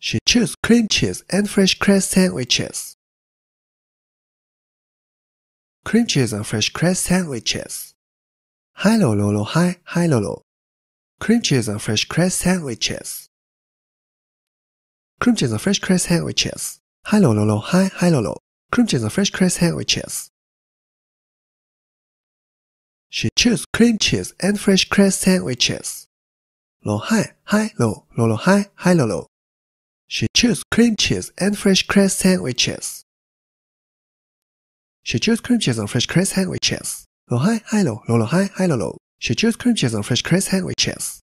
She chose cream cheese and fresh cress sandwiches. Cream cheese and fresh cress sandwiches. Hi lo lo lo hi hi lo lo. Cream cheese and fresh cress sandwiches. Cream cheese and fresh cress sandwiches. Hi lo lo lo hi hi lo lo. Cream cheese and fresh cress sandwiches. She chose cream cheese and fresh cress sandwiches. Lo, lo, lo, lo, lo, hi, hi, hi, hi, lo. She chose cream cheese and fresh cress sandwiches. She chose cream cheese and fresh cress sandwiches. Low hi, hello, hello, hi, low hello. She chose cream cheese and fresh cress sandwiches.